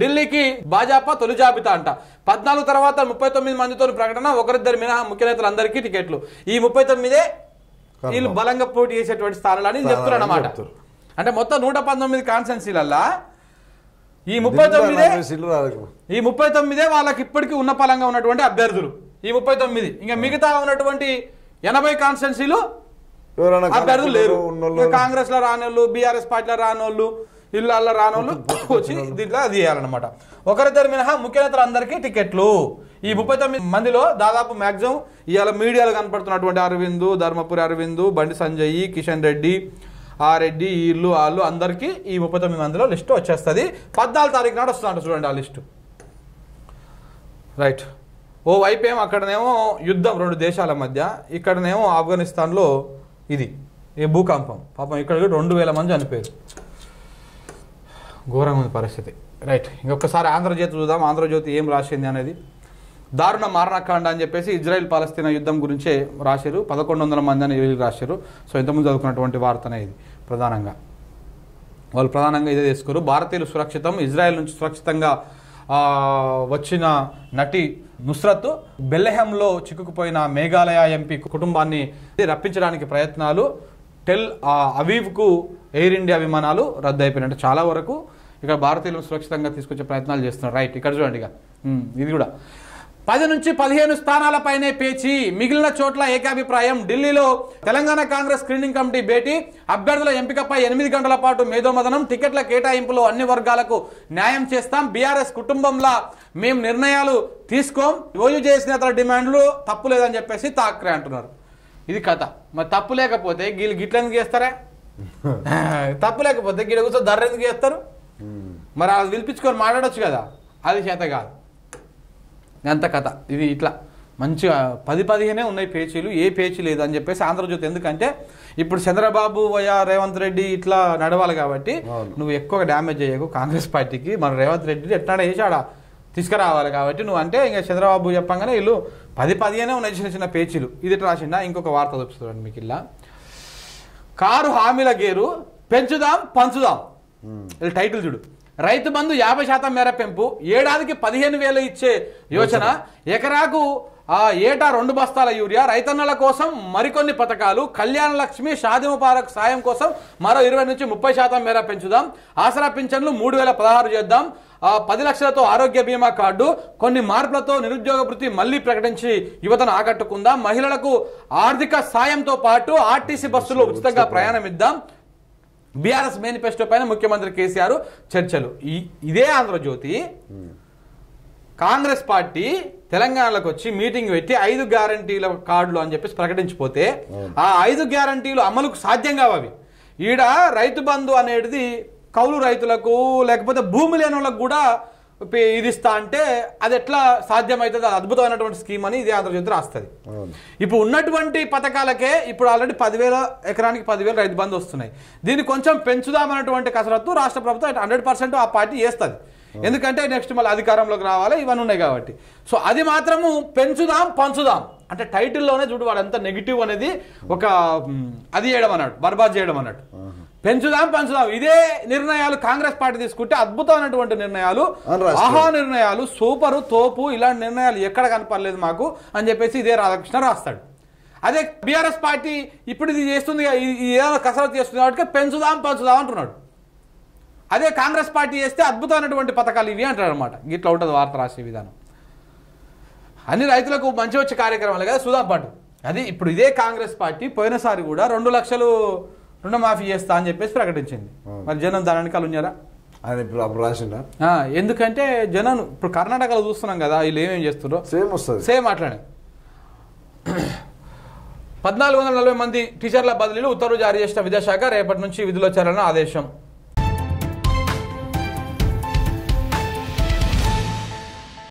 ఢిల్లీకి భాజపా తొలి జాబితా అంట పద్నాలుగు తర్వాత ముప్పై తొమ్మిది మందితో ప్రకటన ఒకరిద్దరు మినహా ముఖ్య నేతలందరికీ టికెట్లు ఈ ముప్పై తొమ్మిదే వీళ్ళు బలంగా పోటీ చేసేటువంటి స్థానాలని చెప్తున్నారు అనమాట అంటే మొత్తం నూట పంతొమ్మిది కాన్స్టెన్సీలల్లా ఈ ముప్పై తొమ్మిది ఈ ముప్పై తొమ్మిదే వాళ్ళకి ఇప్పటికీ ఉన్న పలంగా ఉన్నటువంటి అభ్యర్థులు ఈ ముప్పై తొమ్మిది ఇంకా మిగతా ఉన్నటువంటి ఎనభై కాన్స్టెన్సీలు అభ్యర్థులు లేరు కాంగ్రెస్ లో రానోళ్ళు బీఆర్ఎస్ పార్టీలో రానోళ్ళు ఇళ్ళల్లో రానోళ్ళు వచ్చి దీంట్లో అది చేయాలన్నమాట ఒకరిద్దరు మినహా నేతలు అందరికీ టికెట్లు ఈ ముప్పై తొమ్మిది మందిలో దాదాపు మ్యాక్సిమం ఇవాళ మీడియాలో కనపడుతున్నటువంటి అరవింద్ ధర్మపురి అరవింద్ బండి సంజయ్ కిషన్ రెడ్డి ఆ రెడ్డి ఇల్లు వాళ్ళు అందరికీ ఈ ముప్పై తొమ్మిది మందిలో లిస్టు వచ్చేస్తుంది పద్నాలుగు తారీఖు నాడు వస్తుందంట చూడండి ఆ లిస్టు రైట్ ఓ వైపు ఏమో అక్కడనేమో యుద్ధం రెండు దేశాల మధ్య ఇక్కడనేమో ఆఫ్ఘనిస్తాన్లో ఇది ఈ భూకంపం పాపం ఇక్కడ రెండు వేల మంది చనిపోయారు ఘోరంగా ఉంది పరిస్థితి రైట్ ఇంకొకసారి ఆంధ్రజ్యోతి చూద్దాం ఆంధ్రజ్యోతి ఏం రాసింది అనేది దారుణ మారణకాండ అని చెప్పేసి ఇజ్రాయెల్ పాలస్తీనా యుద్ధం గురించే రాశారు పదకొండు వందల మంది అని వీళ్ళు రాశారు సో ఇంతకుముందు చదువుకున్నటువంటి వార్తనే ఇది ప్రధానంగా వాళ్ళు ప్రధానంగా ఇదే తీసుకోరు భారతీయులు సురక్షితం ఇజ్రాయెల్ నుంచి సురక్షితంగా వచ్చిన నటి నుస్రత్ బెల్లెహంలో చిక్కుకుపోయిన మేఘాలయ ఎంపీ కుటుంబాన్ని రప్పించడానికి ప్రయత్నాలు టెల్ అవీవ్కు ఎయిర్ ఇండియా విమానాలు రద్దు అయిపోయినట్టు చాలా వరకు ఇక్కడ భారతీయులను సురక్షితంగా తీసుకొచ్చే ప్రయత్నాలు చేస్తున్నారు రైట్ ఇక్కడ చూడండి ఇక ఇది కూడా పది నుంచి పదిహేను స్థానాలపైనే పేచి మిగిలిన చోట్ల ఏకాభిప్రాయం ఢిల్లీలో తెలంగాణ కాంగ్రెస్ స్క్రీనింగ్ కమిటీ భేటీ అభ్యర్థుల ఎంపికపై ఎనిమిది గంటల పాటు మేధోమదనం టికెట్ల కేటాయింపులో అన్ని వర్గాలకు న్యాయం చేస్తాం బీఆర్ఎస్ కుటుంబంలా మేము నిర్ణయాలు తీసుకోం ఓయు చేసిన అతని డిమాండ్లు తప్పు లేదని చెప్పేసి తాక్రే అంటున్నారు ఇది కథ మరి తప్పు లేకపోతే వీళ్ళు గిట్లని చేస్తారా తప్పు లేకపోతే గిడ కూర్చో ధర ఎందుకు చేస్తారు మరి అది పిలిపించుకొని మాట్లాడొచ్చు కదా అది చేత కాదు అంత కథ ఇది ఇట్లా మంచిగా పది పదిహేనే ఉన్నాయి పేచీలు ఏ పేచీ లేదు అని చెప్పేసి ఆంధ్రజ్యోతి ఎందుకంటే ఇప్పుడు చంద్రబాబు వయ రేవంత్ రెడ్డి ఇట్లా నడవాలి కాబట్టి నువ్వు ఎక్కువ డ్యామేజ్ అయ్యకు కాంగ్రెస్ పార్టీకి మన రేవంత్ రెడ్డి ఎట్లా ఆడ తీసుకురావాలి కాబట్టి నువ్వు అంటే ఇంకా చంద్రబాబు చెప్పంగానే వీళ్ళు పది పదిహేనే ఉన్నాయి చిన్న చిన్న పేచీలు ఇది రాసిండా ఇంకొక వార్త చూపిస్తున్నాడు మీకు ఇలా కారు హామీల గేరు పెంచుదాం పంచుదాం టైటిల్ చూడు రైతు బంధు యాభై శాతం మేర పెంపు ఏడాదికి పదిహేను వేలు ఇచ్చే యోచన ఎకరాకు ఏటా రెండు బస్తాల యూరియా రైతన్నల కోసం మరికొన్ని పథకాలు కళ్యాణ లక్ష్మి షాదిమ పాలక సాయం కోసం మరో ఇరవై నుంచి ముప్పై శాతం మేర పెంచుదాం ఆసరా పింఛన్లు మూడు వేల పదహారు చేద్దాం పది లక్షలతో ఆరోగ్య బీమా కార్డు కొన్ని మార్పులతో నిరుద్యోగ వృత్తి మళ్లీ ప్రకటించి యువతను ఆకట్టుకుందాం మహిళలకు ఆర్థిక సాయంతో పాటు ఆర్టీసీ బస్సులో ఉచితంగా ప్రయాణం ఇద్దాం బీఆర్ఎస్ మేనిఫెస్టో పైన ముఖ్యమంత్రి కేసీఆర్ చర్చలు ఇదే ఆంధ్రజ్యోతి కాంగ్రెస్ పార్టీ తెలంగాణలోకి వచ్చి మీటింగ్ పెట్టి ఐదు గ్యారంటీల కార్డులు అని చెప్పేసి ప్రకటించిపోతే ఆ ఐదు గ్యారంటీలు అమలుకు సాధ్యం కావాలి ఈడ రైతు బంధు అనేది కౌలు రైతులకు లేకపోతే భూమి లేని వాళ్ళకు కూడా ఇది ఇస్తా అంటే అది ఎట్లా సాధ్యమవుతుంది అది అద్భుతమైనటువంటి స్కీమ్ అని ఇదే ఆంధ్రజ్యోతి రాస్తుంది ఇప్పుడు ఉన్నటువంటి పథకాలకే ఇప్పుడు ఆల్రెడీ పదివేల ఎకరానికి పదివేల రైతు బంధు వస్తున్నాయి దీన్ని కొంచెం పెంచుదామన్నటువంటి కసరత్తు రాష్ట్ర ప్రభుత్వం హండ్రెడ్ పర్సెంట్ ఆ పార్టీ చేస్తుంది ఎందుకంటే నెక్స్ట్ మళ్ళీ అధికారంలోకి రావాలి ఇవన్నీ ఉన్నాయి కాబట్టి సో అది మాత్రము పెంచుదాం పంచుదాం అంటే టైటిల్లోనే చూడు వాడు ఎంత నెగిటివ్ అనేది ఒక అది చేయడం అన్నాడు బర్బాద్ చేయడం అన్నట్టు పెంచుదాం పెంచుదాం ఇదే నిర్ణయాలు కాంగ్రెస్ పార్టీ తీసుకుంటే అద్భుతమైనటువంటి నిర్ణయాలు ఆహా నిర్ణయాలు సూపరు తోపు ఇలాంటి నిర్ణయాలు ఎక్కడ కనపడలేదు మాకు అని చెప్పేసి ఇదే రాధాకృష్ణ రాస్తాడు అదే బీఆర్ఎస్ పార్టీ ఇప్పుడు ఇది చేస్తుంది ఏదైనా కసరత్తు చేస్తుంది కాబట్టి పెంచుదాం పంచుదాం అంటున్నాడు అదే కాంగ్రెస్ పార్టీ చేస్తే అద్భుతమైనటువంటి పథకాలు ఇవి అంటాడు అనమాట ఇట్లా ఉంటుంది వార్త రాసే విధానం అన్ని రైతులకు మంచి వచ్చే కార్యక్రమాలు కదా సుధాపాటు అది ఇప్పుడు ఇదే కాంగ్రెస్ పార్టీ పోయినసారి కూడా రెండు లక్షలు రుణమాఫీ చేస్తా అని చెప్పేసి ప్రకటించింది మరి జనం దాని వెనకాల ఉన్నారా ఆయన ఇప్పుడు అప్పుడు ఎందుకంటే జనం ఇప్పుడు కర్ణాటకలో చూస్తున్నాం కదా వీళ్ళు ఏమేమి చేస్తున్నారో సేమ్ వస్తుంది సేమ్ అట్లానే పద్నాలుగు వందల నలభై మంది టీచర్ల బదిలీలు ఉత్తర్వులు జారీ చేసిన విద్యాశాఖ రేపటి నుంచి విధులు వచ్చారన్న ఆదేశం